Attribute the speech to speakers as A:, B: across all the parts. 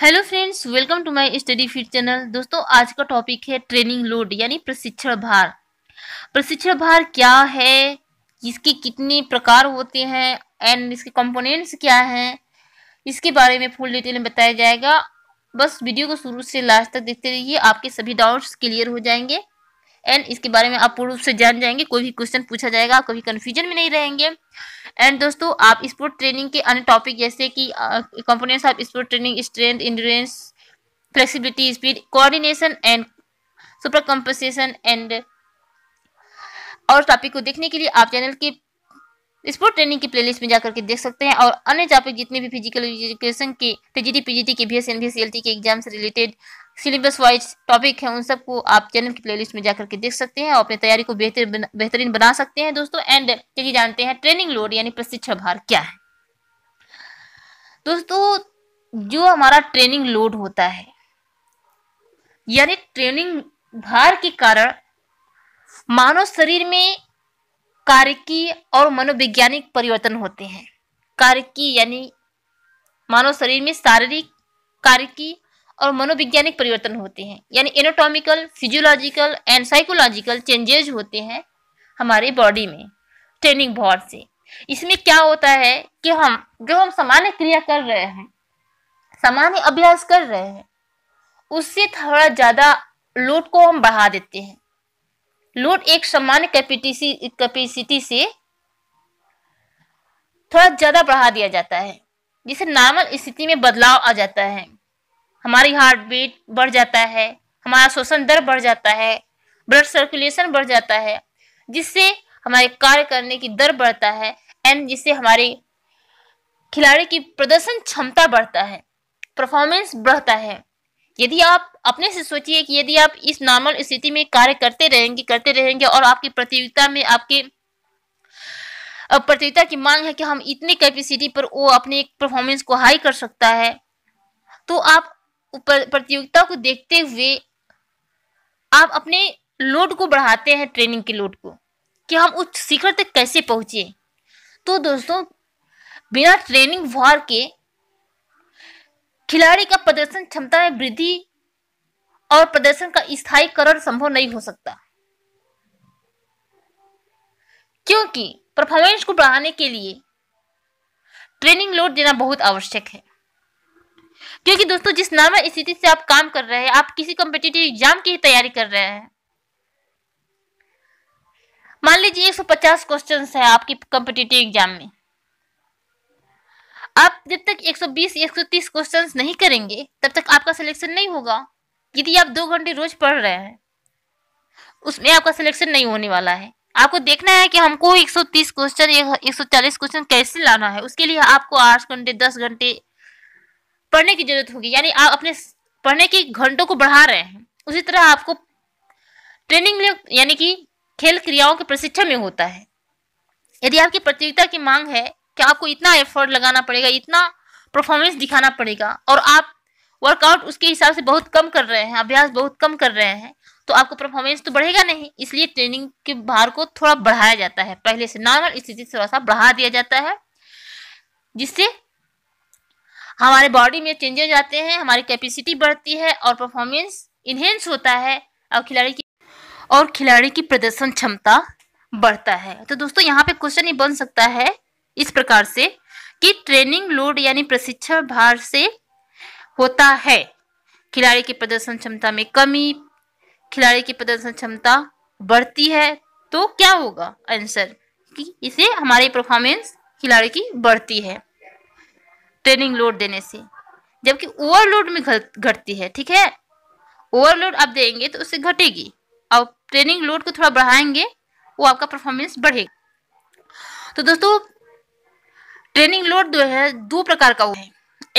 A: hello friends welcome to my study feed channel दोस्तों आज का टॉपिक है ट्रेनिंग लोड यानी प्रशिक्षण भार प्रशिक्षण भार क्या है इसके कितने प्रकार होते हैं एंड इसके कंपोनेंट्स क्या हैं इसके बारे में फुल डिटेल में बताया जाएगा बस वीडियो को शुरू से लास्ट तक देखते रहिए आपके सभी डाउट्स क्लियर हो जाएंगे एंड इसके बारे में आप पूर्ण रूप से जान जाएंगे कोई भी क्वेश्चन पूछा जाएगा कभी कन्फ्यूजन में नहीं रहेंगे एंड दोस्तों आप स्पोर्ट ट्रेनिंग के अन्य टॉपिक जैसे कि components of sport training strength endurance flexibility speed coordination and super compensation and और टॉपिक को देखने के लिए आप चैनल के स्पोर्ट ट्रेनिंग की प्लेलिस्ट में जाकर के देख सकते हैं और अन्य टॉपिक जितने भी फिजिकल एजुकेशन के पीजीटी पीजीटी के B S N B S L T के एग्जाम से रिलेटेड सिलेबस वाइज टॉपिक है उन सबको आप चैनल की प्लेलिस्ट में जाकर के देख सकते हैं और अपनी तैयारी को बेहतर बेहतरीन बना सकते हैं दोस्तों एंड चलिए जानते हैं ट्रेनिंग लोड यानी प्रशिक्षण भार क्या है दोस्तों जो हमारा ट्रेनिंग लोड होता है यानी ट्रेनिंग भार के कारण मानव शरीर में कार्यकी और मनोवैज्ञानिक परिवर्तन होते हैं कार्यकी यानी मानव शरीर में शारीरिक कार्यकी और मनोवैज्ञानिक परिवर्तन होते हैं यानी anatomical physiological and psychological changes होते हैं हमारे बॉडी में ट्रेनिंग बहुत से इसमें क्या होता है कि हम जो हम सामान्य क्रिया कर रहे हैं सामान्य अभ्यास कर रहे हैं उससे थोड़ा ज़्यादा लोड को हम बढ़ा देते हैं लोड एक सामान्य कैपेसिटी से थोड़ा ज़्यादा बढ़ा दिया जाता है जिसे नॉर्मल स्थिति में बदलाव आ जाता है हमारी हार्ट बीट बढ़ जाता है हमारा श्वसन दर बढ़ जाता है ब्लड सर्कुलेशन बढ़ जाता है जिससे हमारे कार्य करने की दर बढ़ता है एंड जिससे हमारे खिलाड़ी की प्रदर्शन क्षमता बढ़ता है परफॉर्मेंस बढ़ता है यदि आप अपने से सोचिए कि यदि आप इस नॉर्मल स्थिति में कार्य करते रहेंगे करते रहेंगे और आपकी प्रतियोगिता में आपके प्रतियोगिता की मांग है कि हम इतने कैपेसिटी पर वो अपने परफॉर्मेंस को हाई कर सकता है तो आप प्रतियोगिता को देखते हुए आप अपने लोड को बढ़ाते हैं ट्रेनिंग के लोड को कि हम उच्च शिखर तक कैसे पहुंचे तो दोस्तों बिना ट्रेनिंग वार के खिलाड़ी का प्रदर्शन क्षमता में वृद्धि और प्रदर्शन का स्थायीकरण संभव नहीं हो सकता क्योंकि परफॉर्मेंस को बढ़ाने के लिए ट्रेनिंग लोड देना बहुत आवश्यक है क्योंकि दोस्तों जिस नॉर्मल स्थिति से आप काम कर रहे हैं आप किसी कॉम्पिटेटिव एग्जाम की तैयारी कर रहे हैं मान लीजिए 150 क्वेश्चंस है आपकी कॉम्पिटेटिव एग्जाम में आप जब तक 120 130 क्वेश्चंस नहीं करेंगे तब तक आपका सिलेक्शन नहीं होगा यदि आप दो घंटे रोज पढ़ रहे हैं उसमें आपका सिलेक्शन नहीं होने वाला है आपको देखना है कि हमको 130 क्वेश्चन 140 क्वेश्चन कैसे लाना है उसके लिए आपको आठ घंटे दस घंटे पढ़ने की जरूरत होगी यानी आप अपने पढ़ने की घंटों को बढ़ा रहे हैं उसी तरह आपको ट्रेनिंग यानी कि खेल क्रियाओं के प्रशिक्षण में होता है यदि आपकी प्रतियोगिता की मांग है कि आपको इतना एफर्ट लगाना पड़ेगा इतना परफॉर्मेंस दिखाना पड़ेगा और आप वर्कआउट उसके हिसाब से बहुत कम कर रहे हैं अभ्यास बहुत कम कर रहे हैं तो आपको परफॉर्मेंस तो बढ़ेगा नहीं इसलिए ट्रेनिंग के भार को थोड़ा बढ़ाया जाता है पहले से नॉर्मल स्थिति से थोड़ा सा बढ़ा दिया जाता है जिससे हमारे बॉडी में चेंजेज आते हैं हमारी कैपेसिटी बढ़ती है और परफॉर्मेंस इन्हेंस होता है और खिलाड़ी की और खिलाड़ी की प्रदर्शन क्षमता बढ़ता है तो दोस्तों यहाँ पे क्वेश्चन ये बन सकता है इस प्रकार से कि ट्रेनिंग लोड यानी प्रशिक्षण भार से होता है खिलाड़ी की प्रदर्शन क्षमता में कमी खिलाड़ी की प्रदर्शन क्षमता बढ़ती है तो क्या होगा आंसर कि इसे हमारी परफॉर्मेंस खिलाड़ी की बढ़ती है ट्रेनिंग लोड देने से जबकि ओवरलोड में घटती है ठीक है ओवरलोड आप देंगे तो उससे घटेगी और ट्रेनिंग लोड को थोड़ा बढ़ाएंगे वो आपका परफॉर्मेंस बढ़ेगा तो दोस्तों ट्रेनिंग लोड जो है दो प्रकार का है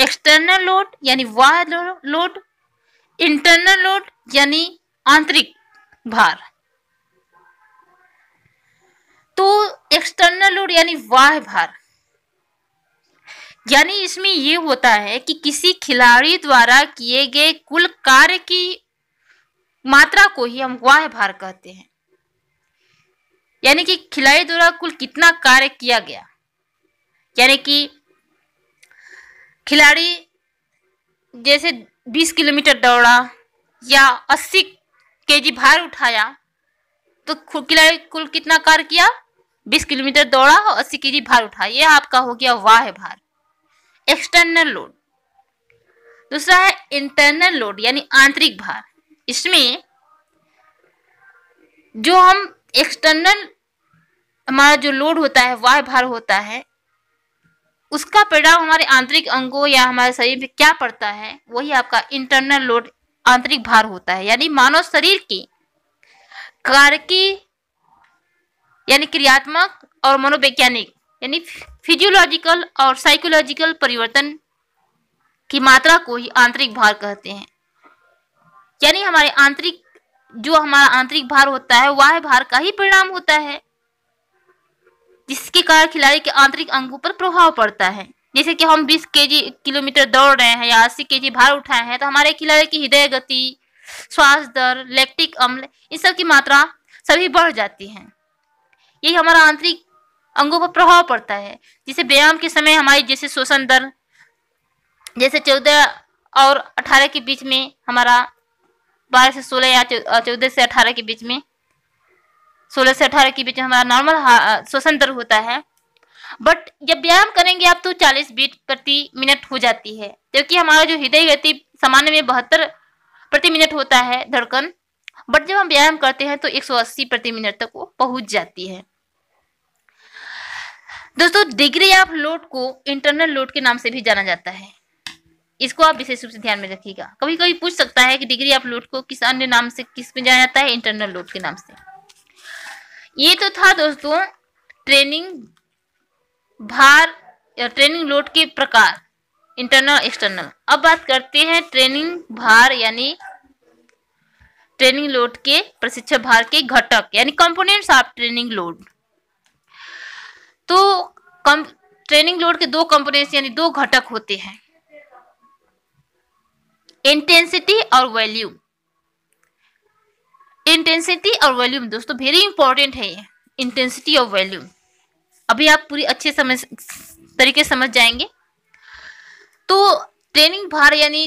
A: एक्सटर्नल लोड यानी वाह लोड इंटरनल लोड यानी आंतरिक भार तो एक्सटर्नल लोड यानी वाह भार यानी इसमें ये होता है कि किसी खिलाड़ी द्वारा किए गए कुल कार्य की मात्रा को ही हम वाह भार कहते हैं यानी कि खिलाड़ी द्वारा कुल कितना कार्य किया गया यानी कि खिलाड़ी जैसे 20 किलोमीटर दौड़ा या 80 केजी भार उठाया तो खिलाड़ी कुल कितना कार्य किया 20 किलोमीटर दौड़ा और 80 जी भार उठाया यह आपका हो गया वाह भार एक्सटर्नल लोड दूसरा है इंटरनल लोड यानी आंतरिक भार इसमें जो हम एक्सटर्नल हमारा जो लोड होता है वाह भार होता है उसका परिणाम हमारे आंतरिक अंगों या हमारे शरीर में क्या पड़ता है वही आपका इंटरनल लोड आंतरिक भार होता है यानी मानव शरीर की कार्य की यानी क्रियात्मक और मनोवैज्ञानिक यानी फिजियोलॉजिकल और साइकोलॉजिकल परिवर्तन की मात्रा को ही आंतरिक भार कहते हैं यानी हमारे आंतरिक जो हमारा आंतरिक भार होता है वह भार का ही परिणाम होता है जिसके कारण खिलाड़ी के आंतरिक अंगों पर प्रभाव पड़ता है जैसे कि हम 20 केजी किलोमीटर दौड़ रहे हैं या 80 केजी भार उठाए हैं तो हमारे खिलाड़ी की हृदय गति श्वास दर लैक्टिक अम्ल इन सब की मात्रा सभी बढ़ जाती है यही हमारा आंतरिक अंगों पर प्रभाव पड़ता है जिसे व्यायाम के समय हमारी जैसे शोषण दर जैसे चौदह और अठारह के बीच में हमारा बारह से सोलह या चौदह से अठारह के बीच में सोलह से अठारह के बीच में हमारा नॉर्मल शोषण दर होता है बट जब व्यायाम करेंगे आप तो चालीस बीट प्रति मिनट हो जाती है जबकि हमारा जो हृदय गति सामान्य में बहत्तर प्रति मिनट होता है धड़कन बट जब हम व्यायाम करते हैं तो अस्सी प्रति मिनट तक वो पहुंच जाती है दोस्तों डिग्री ऑफ लोड को इंटरनल लोड के नाम से भी जाना जाता है इसको आप विशेष रूप से ध्यान में रखिएगा कभी कभी पूछ सकता है कि डिग्री ऑफ लोड को किस अन्य नाम से किस में जाना जाता है इंटरनल लोड के नाम से ये तो था दोस्तों ट्रेनिंग भार ट्रेनिंग लोड के प्रकार इंटरनल एक्सटर्नल अब बात करते हैं ट्रेनिंग भार यानी ट्रेनिंग लोड के प्रशिक्षण भार के घटक यानी कंपोनेंट्स ऑफ ट्रेनिंग लोड तो कम ट्रेनिंग लोड के दो कंपोनेंट्स यानी दो घटक होते हैं इंटेंसिटी और वैल्यूम इंटेंसिटी और वॉल्यूम दोस्तों वेरी इंपॉर्टेंट है ये इंटेंसिटी और वॉल्यूम अभी आप पूरी अच्छे समझ तरीके समझ जाएंगे तो ट्रेनिंग भार यानी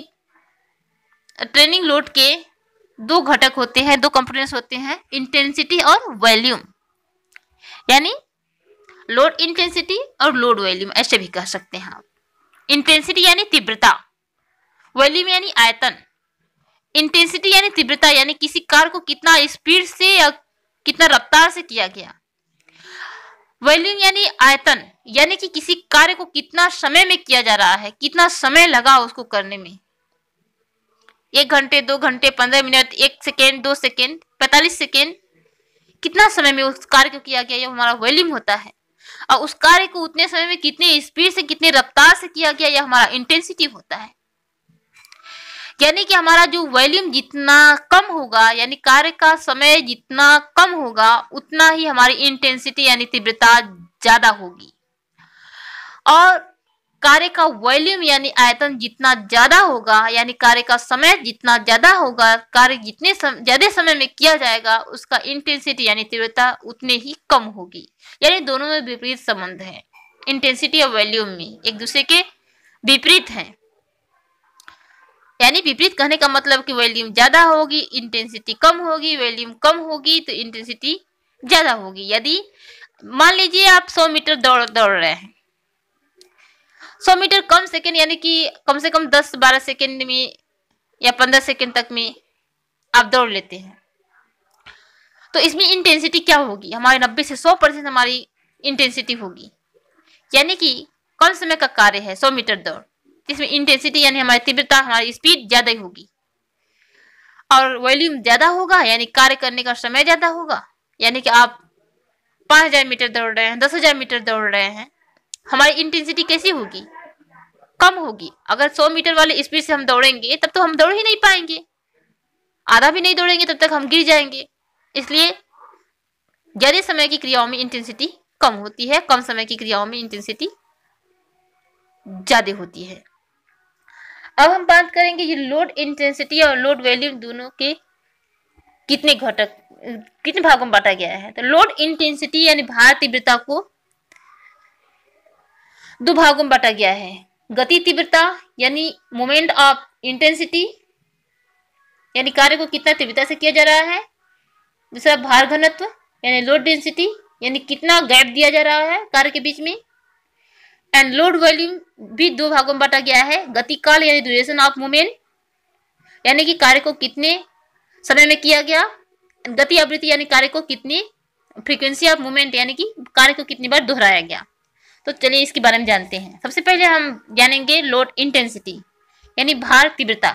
A: ट्रेनिंग लोड के दो घटक होते हैं दो कंपोनेंट्स होते हैं इंटेंसिटी और वॉल्यूम यानी लोड इंटेंसिटी और लोड वॉल्यूम ऐसे भी कह सकते हैं आप इंटेंसिटी यानी तीव्रता वॉल्यूम यानी आयतन इंटेंसिटी यानी तीव्रता यानी किसी कार को कितना स्पीड से या कितना रफ्तार से किया गया वॉल्यूम यानी आयतन यानी कि किसी कार्य को कितना समय में किया जा रहा है कितना समय लगा उसको करने में एक घंटे दो घंटे पंद्रह मिनट एक सेकेंड दो सेकेंड पैतालीस सेकेंड कितना समय में उस कार्य को किया गया ये हमारा वॉल्यूम होता है और उस कार्य को उतने समय में कितने स्पीड से कितने रफ्तार से किया गया यह हमारा इंटेंसिटी होता है यानी कि हमारा जो वॉल्यूम जितना कम होगा यानी कार्य का समय जितना कम होगा उतना ही हमारी इंटेंसिटी यानी तीव्रता ज्यादा होगी और कार्य का वॉल्यूम यानी आयतन जितना ज्यादा होगा यानी कार्य का समय जितना ज्यादा होगा कार्य जितने सम, ज्यादा समय में किया जाएगा उसका इंटेंसिटी यानी तीव्रता उतने ही कम होगी यानी दोनों में विपरीत संबंध है इंटेंसिटी और वॉल्यूम में एक दूसरे के विपरीत हैं यानी विपरीत कहने का मतलब कि वॉल्यूम ज्यादा होगी इंटेंसिटी कम होगी वॉल्यूम कम होगी तो इंटेंसिटी ज्यादा होगी यदि मान लीजिए आप 100 मीटर दौड़ दौड़ रहे हैं सौ मीटर कम सेकेंड यानी कि कम से कम दस बारह सेकेंड में या पंद्रह सेकेंड तक में आप दौड़ लेते हैं तो इसमें इंटेंसिटी क्या होगी हमारे नब्बे से सौ परसेंट हमारी इंटेंसिटी होगी यानी कि कम समय का कार्य है सौ मीटर दौड़ जिसमें इंटेंसिटी यानी हमारी तीव्रता हमारी स्पीड ज़्यादा ही होगी और वॉल्यूम ज़्यादा होगा यानी कार्य करने का समय ज़्यादा होगा यानी कि आप पांच हज़ार मीटर दौड़ रहे हैं दस हज़ार मीटर दौड़ रहे हैं हमारी इंटेंसिटी कैसी होगी कम होगी अगर 100 मीटर वाले स्पीड से हम दौड़ेंगे तब तो हम दौड़ ही नहीं पाएंगे आधा भी नहीं दौड़ेंगे तब तक हम गिर जाएंगे इसलिए ज़्यादा समय की क्रियाओं में इंटेंसिटी कम होती है कम समय की क्रियाओं में इंटेंसिटी ज़्यादा होती है अब हम बात करेंगे ये लोड इंटेंसिटी और लोड वैल्यूम दोनों के कितने घटक कितने भागों में बांटा गया है तो लोड इंटेंसिटी यानी भार तीव्रता को दो भागों में बांटा गया है गति तीव्रता यानी मोमेंट ऑफ इंटेंसिटी यानी कार्य को कितना तीव्रता से किया जा रहा है दूसरा भार घनत्व यानी लोड डेंसिटी यानी कितना गैप दिया जा रहा है कार्य के बीच में एंड लोड वॉल्यूम भी दो भागों में बांटा गया है गति काल यानी ड्यूरेशन ऑफ मूवमेंट यानी कि कार्य को कितने समय में किया गया गति आवृत्ति यानी कार्य को कितनी फ्रीक्वेंसी ऑफ मूवमेंट यानी कि कार्य को कितनी बार दोहराया गया तो चलिए इसके बारे में जानते हैं सबसे पहले हम जानेंगे लोड इंटेंसिटी यानी भार तीव्रता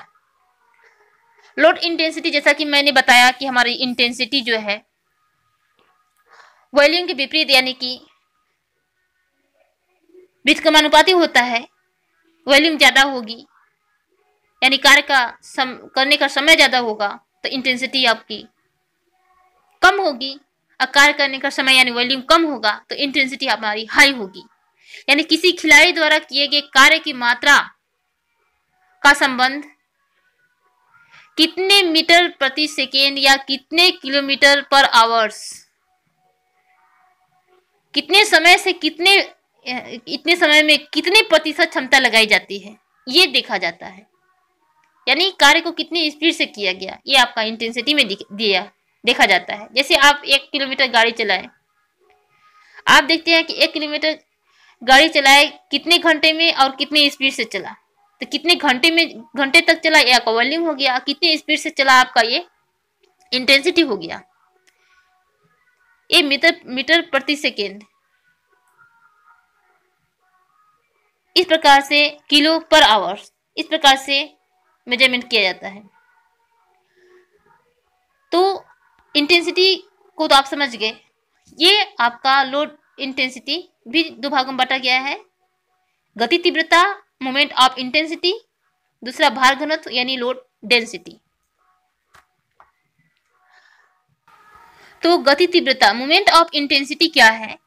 A: लोड इंटेंसिटी जैसा कि मैंने बताया कि हमारी इंटेंसिटी जो है वॉल्यूम के विपरीत यानी कि व्युत्क्रमानुपाती होता है वॉल्यूम ज़्यादा होगी यानी कार्य का सम करने का समय ज़्यादा होगा तो इंटेंसिटी आपकी कम होगी और कार्य करने का समय यानी वॉल्यूम कम होगा तो इंटेंसिटी हमारी हाई होगी यानी किसी खिलाड़ी द्वारा किए गए कार्य की मात्रा का संबंध कितने मीटर प्रति सेकेंड या कितने किलोमीटर पर आवर्स कितने समय से कितने इतने समय में कितने प्रतिशत क्षमता लगाई जाती है ये देखा जाता है यानी कार्य को कितनी स्पीड से किया गया ये आपका इंटेंसिटी में दिया देखा जाता है जैसे आप एक किलोमीटर गाड़ी चलाएं आप देखते हैं कि एक किलोमीटर गाड़ी चलाए कितने घंटे में और कितने स्पीड से चला तो कितने घंटे में घंटे तक चला या आपका वॉल्यूम हो गया कितने स्पीड से चला आपका ये इंटेंसिटी हो गया ये मीटर मीटर प्रति सेकेंड इस प्रकार से किलो पर आवर इस प्रकार से मेजरमेंट किया जाता है तो इंटेंसिटी को तो आप समझ गए ये आपका लोड इंटेंसिटी भी दो भागों में बांटा गया है गति तीव्रता मोमेंट ऑफ इंटेंसिटी दूसरा भार घनत्व यानी लोड डेंसिटी तो गति तीव्रता मोमेंट ऑफ इंटेंसिटी क्या है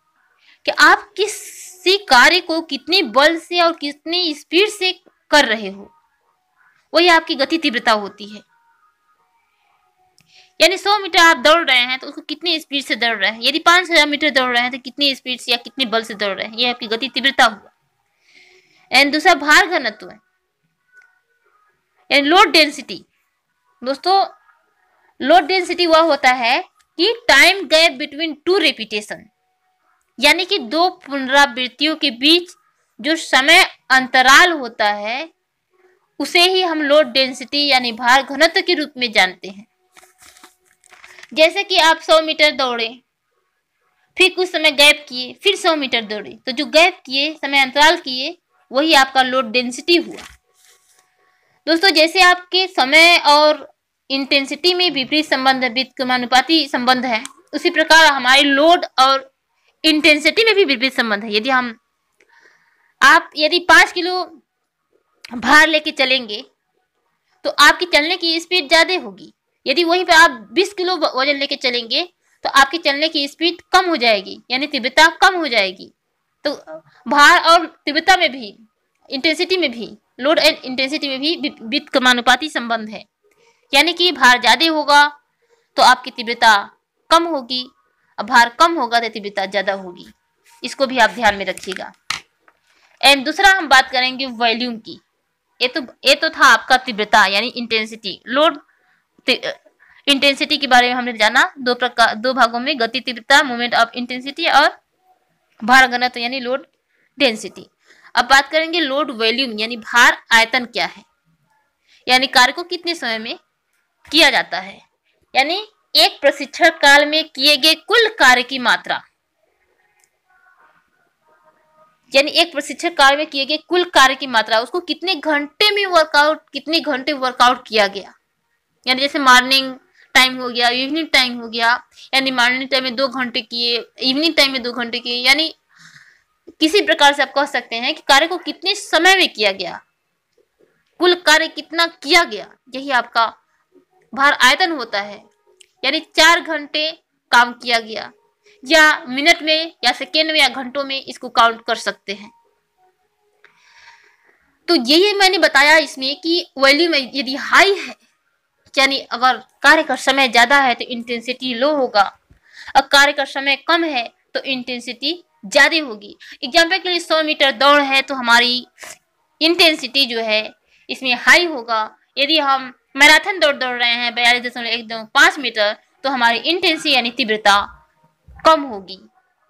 A: कि आप किसी कार्य को कितने बल से और कितनी स्पीड से कर रहे हो वही आपकी गति तीव्रता होती है यानी 100 मीटर आप दौड़ रहे हैं तो उसको कितनी स्पीड से दौड़ रहे हैं यदि 5000 मीटर दौड़ रहे हैं तो कितनी स्पीड से या कितने बल से दौड़ रहे हैं ये आपकी गति तीव्रता हुआ एंड दूसरा भार घनत्व है यानी लोड डेंसिटी दोस्तों लोड डेंसिटी वह होता है कि time gap between two repetition यानी कि दो पुनरावृत्तियों के बीच जो समय अंतराल होता है उसे ही हम लोड डेंसिटी यानी भार घनत्व के रूप में जानते हैं जैसे कि आप सौ मीटर दौड़े फिर कुछ समय गैप किए फिर सौ मीटर दौड़े तो जो गैप किए समय अंतराल किए वही आपका लोड डेंसिटी हुआ दोस्तों जैसे आपके समय और इंटेंसिटी में विपरीत संबंध व्युत्क्रमानुपाती संबंध है उसी प्रकार हमारे लोड और इंटेंसिटी में भी विपरीत संबंध है यदि हम आप यदि पांच किलो भार लेके चलेंगे तो आपकी चलने की स्पीड ज़्यादा होगी यदि वहीं पर आप 20 किलो वजन लेके चलेंगे तो आपकी चलने की स्पीड कम हो जाएगी यानी तीव्रता कम हो जाएगी तो भार और तीव्रता में भी इंटेंसिटी में भी लोड एंड इंटेंसिटी में भी वित्त कमानुपाती संबंध है यानी कि भार ज़्यादा होगा तो आपकी तीव्रता कम होगी और भार कम होगा तो तीव्रता ज़्यादा होगी इसको भी आप ध्यान में रखिएगा एंड दूसरा हम बात करेंगे वॉल्यूम की ये तो ये तो था आपका तीव्रता यानी इंटेंसिटी लोड इंटेंसिटी के बारे में हमने जाना दो प्रकार दो भागों में गति तीव्रता मूवमेंट ऑफ इंटेंसिटी और भार घनत्व यानी लोड डेंसिटी अब बात करेंगे लोड वॉल्यूम यानी भार आयतन क्या है यानी कार्य को कितने समय में किया जाता है यानी एक प्रशिक्षण काल में किए गए कुल कार्य की मात्रा यानी एक प्रशिक्षण काल में किए गए कुल कार्य की मात्रा उसको कितने घंटे में वर्कआउट कितने घंटे वर्कआउट किया गया यानी जैसे मॉर्निंग टाइम हो गया इवनिंग टाइम हो गया यानी मॉर्निंग टाइम में दो घंटे किए इवनिंग टाइम में दो घंटे किए यानी किसी प्रकार से आप कह सकते हैं कि कार्य को कितने समय में किया गया कुल कार्य कितना किया गया यही आपका भार आयतन होता है यानी चार घंटे काम किया गया या मिनट में या सेकेंड में या घंटों में इसको काउंट कर सकते हैं तो यही मैंने बताया इसमें कि वैल्यू में यदि हाई है यानी अगर कार्य का समय ज़्यादा है तो इंटेंसिटी लो होगा और कार्य का समय कम है तो इंटेंसिटी ज़्यादा होगी एग्जाम्पल के लिए सौ मीटर दौड़ है तो हमारी इंटेंसिटी जो है इसमें हाई होगा यदि हम मैराथन दौड़ दौड़ रहे हैं बयालीस दशमलव एक दो मीटर तो हमारी इंटेंसिटी यानी तीव्रता कम होगी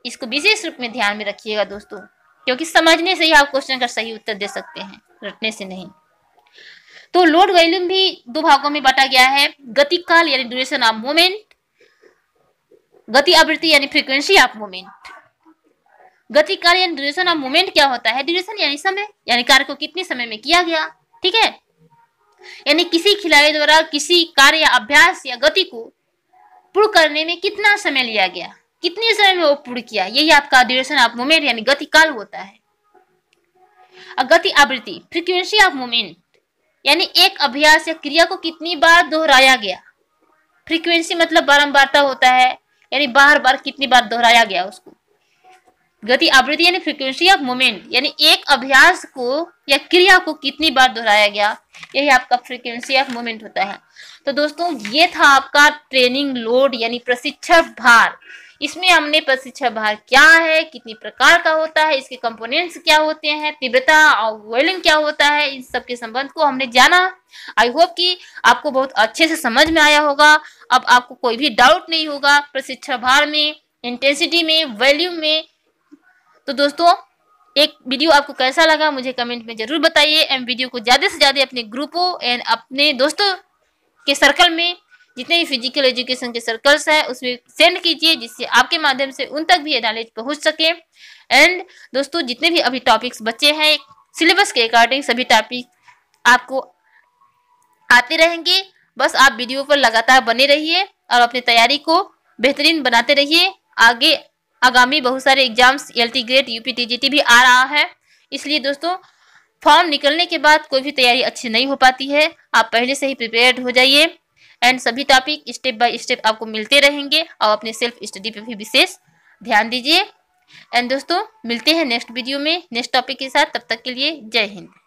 A: इसको विशेष रूप में ध्यान में रखिएगा दोस्तों क्योंकि समझने से ही आप क्वेश्चन का सही उत्तर दे सकते हैं रटने से नहीं तो लोड वॉल्यूम भी दो भागों में बांटा गया है गति काल यानी ड्यूरेशन ऑफ मोमेंट गति आवृत्ति यानी फ्रीक्वेंसी ऑफ मोमेंट गति काल यानी ड्यूरेशन ऑफ मोमेंट क्या होता है ड्यूरेशन यानी समय यानी कार्य को कितने समय में किया गया ठीक है यानी किसी खिलाड़ी द्वारा किसी कार्य या अभ्यास या गति को पूर्ण करने में कितना समय लिया गया कितने समय में वो पूर्ण किया यही आपका ड्यूरेशन ऑफ मोमेंट यानी गति काल होता है गति आवृत्ति फ्रीक्वेंसी ऑफ मोमेंट यानी एक अभ्यास या क्रिया को कितनी बार दोहराया गया फ्रीक्वेंसी मतलब बारंबारता होता है यानी बार बार कितनी बार दोहराया गया उसको गति आवृत्ति यानी फ्रीक्वेंसी ऑफ मोमेंट यानी एक अभ्यास को या क्रिया को कितनी बार दोहराया गया यही आपका फ्रीक्वेंसी ऑफ मोमेंट होता है तो दोस्तों ये था आपका ट्रेनिंग लोड यानी प्रशिक्षण भार इसमें हमने भार क्या है कितनी प्रकार का होता है इसके कंपोनेंट्स क्या होते हैं तीव्रता और वेलिंग क्या होता है इन सब के संबंध को हमने जाना आई होप कि आपको बहुत अच्छे से समझ में आया होगा अब आपको कोई भी डाउट नहीं होगा भार में इंटेंसिटी में वैल्यू में तो दोस्तों एक वीडियो आपको कैसा लगा मुझे कमेंट में ज़रूर बताइए एंड वीडियो को ज़्यादा से ज़्यादा अपने ग्रुपों एंड अपने दोस्तों के सर्कल में जितने भी फिजिकल एजुकेशन के सर्कल्स हैं उसमें सेंड कीजिए जिससे आपके माध्यम से उन तक भी ये नॉलेज पहुंच सके एंड दोस्तों जितने भी अभी टॉपिक्स बचे हैं सिलेबस के अकॉर्डिंग सभी टॉपिक आपको आते रहेंगे बस आप वीडियो पर लगातार बने रहिए और अपनी तैयारी को बेहतरीन बनाते रहिए आगे आगामी बहुत सारे exams L T grade U P भी आ रहा है इसलिए दोस्तों फॉर्म निकलने के बाद कोई भी तैयारी अच्छी नहीं हो पाती है आप पहले से ही प्रिपेयर्ड हो जाइए एंड सभी टॉपिक स्टेप बाय स्टेप आपको मिलते रहेंगे और अपने सेल्फ स्टडी पे भी विशेष ध्यान दीजिए एंड दोस्तों मिलते हैं नेक्स्ट वीडियो में नेक्स्ट टॉपिक के साथ तब तक के लिए जय हिंद